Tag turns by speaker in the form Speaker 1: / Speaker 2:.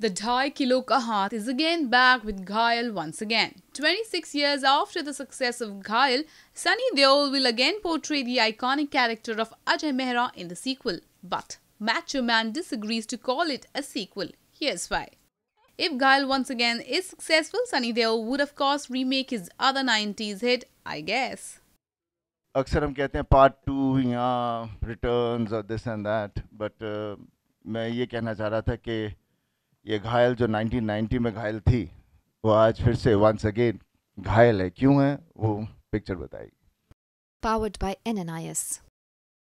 Speaker 1: The Thai kilo kahat
Speaker 2: is again back with Ghail once again. 26 years after the success of Ghail, Sunny Deol will again portray the iconic character of Ajay Mehra in the sequel. But Macho Man disagrees to call it a sequel. Here's why. If Gail once again is successful, Sunny Deol would of course remake his other 90s hit, I guess.
Speaker 3: अक्सर हम कहते हैं part two या returns और this and that but मैं ये कहना चाह रहा था कि ये घायल जो 1990 में घायल थी वो आज फिर से वंस अगेन घायल है क्यों है वो पिक्चर बताएगी
Speaker 4: पावर्ड बाय एन